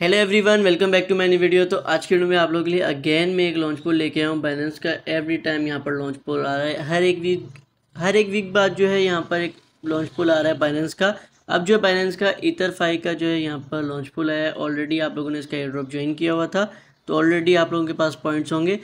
hello everyone welcome back to many video तो आज के वीडियो में आप लोगों के लिए अगेन मैं एक लॉन्च पोल लेके आया हूँ बैलेंस का एवरी टाइम यहाँ पर लॉन्च पोल आ रहा है हर एक वीक हर एक वीक बाद जो है यहाँ पर एक लॉन्च पोल आ रहा है बैलेंस का अब जो बैलेंस का इतर फाइव का जो है यहाँ पर लॉन्च पोल आया है ऑलरेडी आप लोगों ने इसका एयर ड्रॉप ज्वाइन किया हुआ था तो ऑलरेडी आप लोगों के पास पॉइंट्स होंगे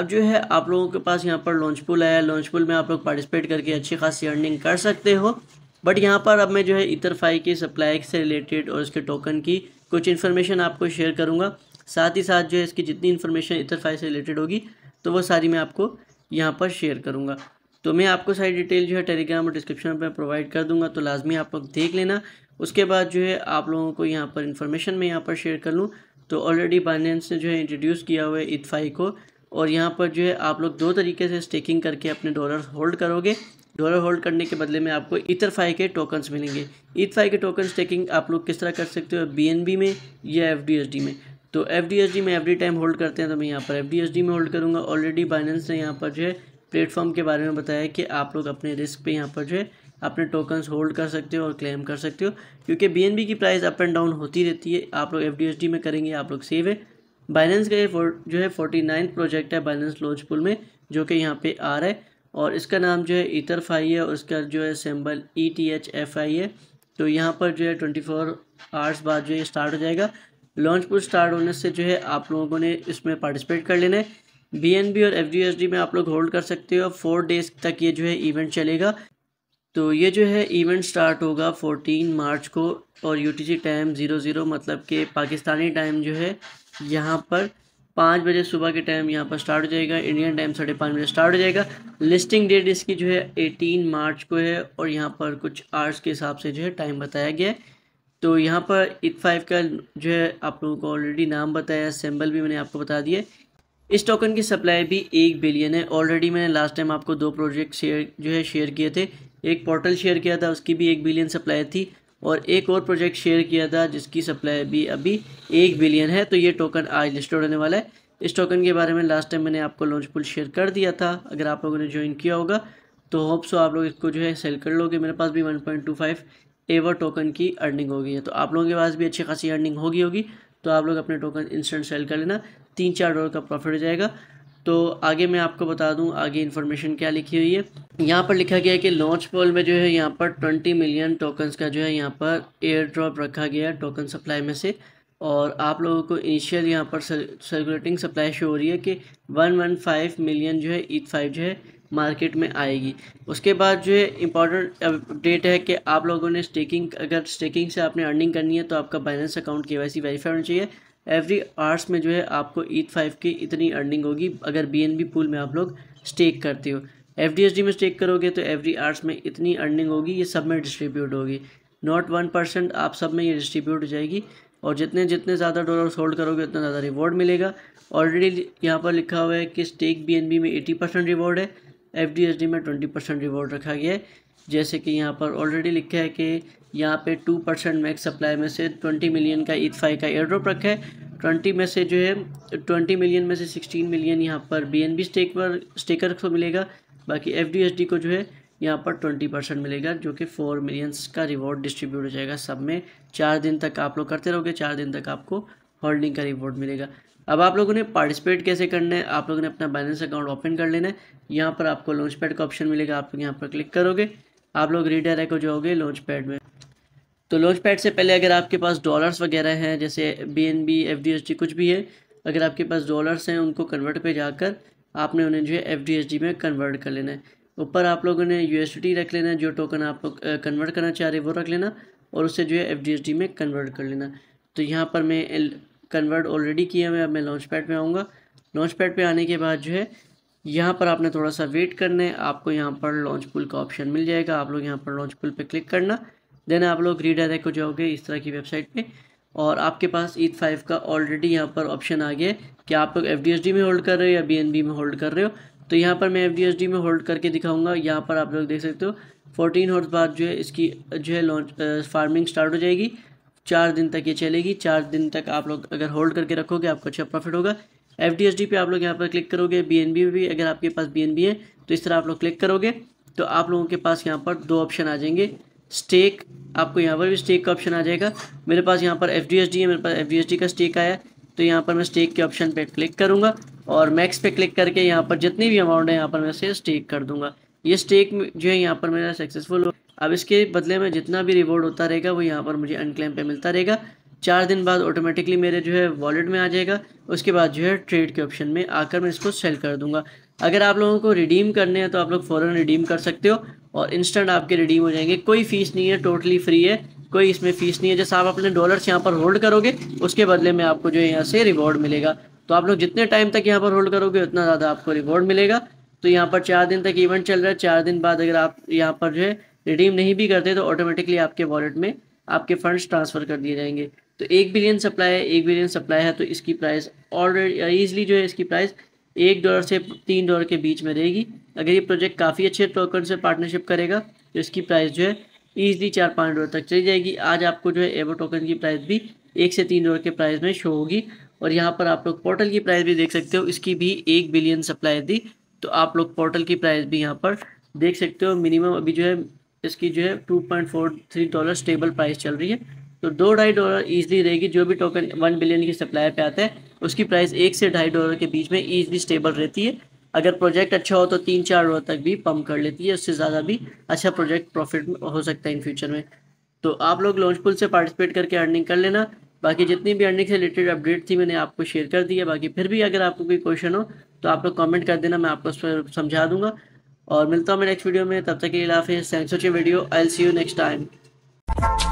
अब जो है आप लोगों के पास यहाँ पर लॉन्च पुल आया लॉन्च पुल में आप लोग पार्टिसिपेट करके अच्छी खासी अर्निंग कर सकते हो बट यहाँ पर अब मैं जो है इतर फाइव की सप्लाई से रिलेटेड और इसके टोकन की कुछ इन्फॉर्मेशन आपको शेयर करूँगा साथ ही साथ जो है इसकी जितनी इन्फॉर्मेशन इतर से रिलेटेड होगी तो वो सारी मैं आपको यहाँ पर शेयर करूँगा तो मैं आपको सारी डिटेल जो है टेलीग्राम और डिस्क्रिप्शन में प्रोवाइड कर दूँगा तो लाजमी आप लोग देख लेना उसके बाद जो है आप लोगों को यहाँ पर इन्फॉर्मेशन मैं यहाँ पर शेयर कर लूँ तो ऑलरेडी बाइनेंस ने जो है इंट्रोड्यूस किया हुआ है इतफाई e को और यहाँ पर जो है आप लोग दो तरीके से स्टेकिंग करके अपने डॉलर होल्ड करोगे डॉलर होल्ड करने के बदले में आपको इथरफाई के टोकन्स मिलेंगे फाई के टोकन्स टेकिंग आप लोग किस तरह कर सकते हो बी में या एफ में तो एफ में एवरी टाइम होल्ड करते हैं तो मैं यहाँ पर एफ में होल्ड करूँगा ऑलरेडी बाइनेंस ने यहाँ पर जो है प्लेटफॉर्म के बारे में बताया कि आप लोग अपने रिस्क पे यहाँ पर जो है अपने टोकन्स होल्ड कर सकते हो और क्लेम कर सकते हो क्योंकि बी की प्राइस अप एंड डाउन होती रहती है आप लोग एफ में करेंगे आप लोग सेव है बाइनेंस का ये जो है फोर्टी प्रोजेक्ट है बाइनेंस लॉन्च पुल में जो कि यहाँ पे आ रहा है और इसका नाम जो है ईतरफ आई है और इसका जो है symbol E T H F I है तो यहाँ पर जो है ट्वेंटी फोर आवर्स बाद जो है स्टार्ट हो जाएगा लॉन्च पुट स्टार्ट होने से जो है आप लोगों ने इसमें पार्टिसिपेट कर लेना है बी एन बी और एफ डी एस डी में आप लोग होल्ड कर सकते हो फोर डेज तक ये जो है इवेंट चलेगा तो ये जो है इवेंट स्टार्ट होगा फोर्टीन मार्च को और U T C time zero zero मतलब कि पाकिस्तानी टाइम जो है यहाँ पर पाँच बजे सुबह के टाइम यहाँ पर स्टार्ट हो जाएगा इंडियन टाइम साढ़े पाँच बजे स्टार्ट हो जाएगा लिस्टिंग डेट इसकी जो है एटीन मार्च को है और यहाँ पर कुछ आर्ट्स के हिसाब से जो है टाइम बताया गया है तो यहाँ पर इट फाइव का जो है आप लोगों को ऑलरेडी नाम बताया सिंबल भी मैंने आपको बता दिया इस टोकन की सप्लाई भी एक बिलियन है ऑलरेडी मैंने लास्ट टाइम आपको दो प्रोजेक्ट शेयर जो है शेयर किए थे एक पोर्टल शेयर किया था उसकी भी एक बिलियन सप्लाई थी और एक और प्रोजेक्ट शेयर किया था जिसकी सप्लाई भी अभी एक बिलियन है तो ये टोकन आज लिस्टेड होने वाला है इस टोकन के बारे में लास्ट टाइम मैंने आपको लॉन्च पुल शेयर कर दिया था अगर आप लोगों ने ज्वाइन किया होगा तो होप सो आप लोग इसको जो है सेल कर लोगे मेरे पास भी 1.25 एवर टोकन की अर्निंग होगी है तो आप लोगों के पास भी अच्छी खासी अर्निंग होगी होगी तो आप लोग अपने टोकन इंस्टेंट सेल कर लेना तीन चार डॉलर का प्रॉफिट हो जाएगा तो आगे मैं आपको बता दूं आगे इन्फॉर्मेशन क्या लिखी हुई है यहाँ पर लिखा गया है कि लॉन्च पोल में जो है यहाँ पर ट्वेंटी मिलियन टोकन्स का जो है यहाँ पर एयर ड्रॉप रखा गया है टोकन सप्लाई में से और आप लोगों को इनिशियल यहाँ पर सर्कुलेटिंग सप्लाई शो हो रही है कि वन वन फाइव मिलियन जो है ईथ e फाइव जो है मार्केट में आएगी उसके बाद जो है इंपॉर्टेंट अपडेट है कि आप लोगों ने स्टेकिंग अगर स्टेकिंग से आपने अर्निंग करनी है तो आपका balance account K Y verify होना चाहिए एवरी आर्ट्स में जो है आपको ईद फाइव की इतनी अर्निंग होगी अगर बी पूल में आप लोग स्टेक करते हो एफ में स्टेक करोगे तो एवरी आर्ट्स में इतनी अर्निंग होगी ये सब में डिस्ट्रीब्यूट होगी नॉट वन परसेंट आप सब में ये डिस्ट्रीब्यूट हो जाएगी और जितने जितने ज़्यादा डॉलर्स होल्ड करोगे उतना ज़्यादा रिवॉर्ड मिलेगा ऑलरेडी यहाँ पर लिखा हुआ है कि स्टेक बीएनबी में 80 परसेंट रिवॉर्ड है एफ में ट्वेंटी परसेंट रिवॉर्ड रखा गया है जैसे कि यहाँ पर ऑलरेडी लिखा है कि यहाँ पे टू परसेंट मैक्स सप्लाई में से ट्वेंटी मिलियन का ईथफाई e का एयरड्रॉप रखा है ट्वेंटी में से जो है ट्वेंटी मिलियन में से सिक्सटीन मिलियन यहाँ पर बी एन बी स्टेक पर स्टेकर को मिलेगा बाकी एफ डी डी को जो है यहाँ पर ट्वेंटी परसेंट मिलेगा जो कि फोर मिलियंस का रिवॉर्ड डिस्ट्रीब्यूट हो जाएगा सब में चार दिन तक आप लोग करते रहोगे चार दिन तक आपको होल्डिंग का रिवॉर्ड मिलेगा अब आप लोगों ने पार्टिसिपेट कैसे करना है आप लोगों ने अपना बैलेंस अकाउंट ओपन कर लेना है यहाँ पर आपको लॉन्च पैड का ऑप्शन मिलेगा आप लोग यहाँ पर क्लिक करोगे आप लोग रीडायरेक्ट हो जाओगे लॉन्च पैड में तो लॉन्च पैड से पहले अगर आपके पास डॉलर्स वगैरह हैं जैसे B N B F D S D कुछ भी है अगर आपके पास डॉलर्स हैं उनको कन्वर्ट पर जाकर आपने उन्हें जो है एफ डी एस डी में कन्वर्ट कर लेना है ऊपर आप लोगों ने यू एस टी रख लेना है जो टोकन आप लोग कन्वर्ट करना चाह रहे वो रख लेना और उसे जो है एफ डी एस डी में कन्वर्ट कर लेना तो यहाँ पर मैं कन्वर्ट ऑलरेडी किया हुआ है अब मैं लॉन्च पैड पर आऊँगा लॉन्च पैड पर आने के बाद जो है यहाँ पर आपने थोड़ा सा वेट करना है आपको यहाँ पर लॉन्च पुल का ऑप्शन मिल जाएगा आप लोग यहाँ पर लॉन्च पुल पर क्लिक करना देन आप लोग रीडायरेक्ट को जाओगे इस तरह की वेबसाइट पे और आपके पास ईद e फाइव का ऑलरेडी यहाँ पर ऑप्शन आ गया कि आप लोग एफ में होल्ड कर रहे हो या बी में होल्ड कर रहे हो तो यहाँ पर मैं एफ में होल्ड करके दिखाऊंगा यहाँ पर आप लोग देख सकते हो फोर्टीन हॉर्स बाद जो है इसकी जो है लॉन्च फार्मिंग स्टार्ट हो जाएगी चार दिन तक ये चलेगी चार दिन तक आप लोग अगर होल्ड करके रखोगे आपको अच्छा प्रॉफिट होगा एफ डी पे आप लोग यहाँ पर क्लिक करोगे बी एन बी भी अगर आपके पास बी एन बी है तो इस तरह आप लोग क्लिक करोगे तो आप लोगों के पास यहाँ पर दो ऑप्शन आ जाएंगे स्टेक आपको यहाँ पर भी स्टेक का ऑप्शन आ जाएगा मेरे पास यहाँ पर एफ है मेरे पास एफ का स्टेक आया तो यहाँ पर मैं स्टेक के ऑप्शन पर क्लिक करूँगा और मैक्स पे क्लिक करके यहाँ पर जितनी भी अमाउंट है यहाँ पर मैं इसे स्टेक कर दूँगा ये स्टेक जो है यहाँ पर मेरा सक्सेसफुल हो अब इसके बदले में जितना भी रिवॉर्ड होता रहेगा वो यहाँ पर मुझे अनक्लेम पे मिलता रहेगा चार दिन बाद ऑटोमेटिकली मेरे जो है वॉलेट में आ जाएगा उसके बाद जो है ट्रेड के ऑप्शन में आकर मैं इसको सेल कर दूंगा अगर आप लोगों को रिडीम करने हैं तो आप लोग फ़ौरन रिडीम कर सकते हो और इंस्टेंट आपके रिडीम हो जाएंगे कोई फ़ीस नहीं है टोटली फ्री है कोई इसमें फ़ीस नहीं है जैसे आप अपने डॉलर्स यहाँ पर होल्ड करोगे उसके बदले में आपको जो है यहाँ से रिवॉर्ड मिलेगा तो आप लोग जितने टाइम तक यहाँ पर होल्ड करोगे उतना ज़्यादा आपको रिवॉर्ड मिलेगा तो यहाँ पर चार दिन तक इवेंट चल रहा है चार दिन बाद अगर आप यहाँ पर जो है रिडीम नहीं भी करते तो ऑटोमेटिकली आपके वॉलेट में आपके फंड्स ट्रांसफ़र कर दिए जाएंगे तो एक बिलियन सप्लाई है एक बिलियन सप्लाई है तो इसकी प्राइस ऑलरेडी ईजिली जो है इसकी प्राइस एक डॉलर से तीन डॉलर के बीच में रहेगी अगर ये प्रोजेक्ट काफ़ी अच्छे टोकन से पार्टनरशिप करेगा तो इसकी प्राइस जो है ईजिली चार पाँच डॉलर तक चली जाएगी आज आपको जो है एवो टोकन की प्राइस भी एक से तीन डॉलर के प्राइस में शो होगी और यहाँ पर आप लोग पोर्टल की प्राइस भी देख सकते हो इसकी भी एक बिलियन सप्लाई दी तो आप लोग पोर्टल की प्राइस भी यहाँ पर देख सकते हो मिनिमम अभी जो है इसकी जो है two point four three dollar stable price चल रही है तो दो ढाई डॉलर ईजिली रहेगी जो भी टोकन वन बिलियन की सप्लाई पे आता है उसकी प्राइस एक से ढाई डॉलर के बीच में ईजिली स्टेबल रहती है अगर प्रोजेक्ट अच्छा हो तो तीन चार डॉलर तक भी पम्प कर लेती है उससे ज़्यादा भी अच्छा प्रोजेक्ट प्रॉफिट हो सकता है इन फ्यूचर में तो आप लोग लॉन्च पुल से पार्टिसिपेट करके अर्निंग कर लेना बाकी जितनी भी अर्निंग से रिलेटेड अपडेट थी मैंने आपको शेयर कर दी है बाकी फिर भी अगर आपको कोई क्वेश्चन हो तो आप लोग कमेंट कर देना मैं आपको उस पर समझा दूंगा और मिलता हूँ मैं नेक्स्ट वीडियो में तब तक के लिए हाफिज़ thanks for video I see you next time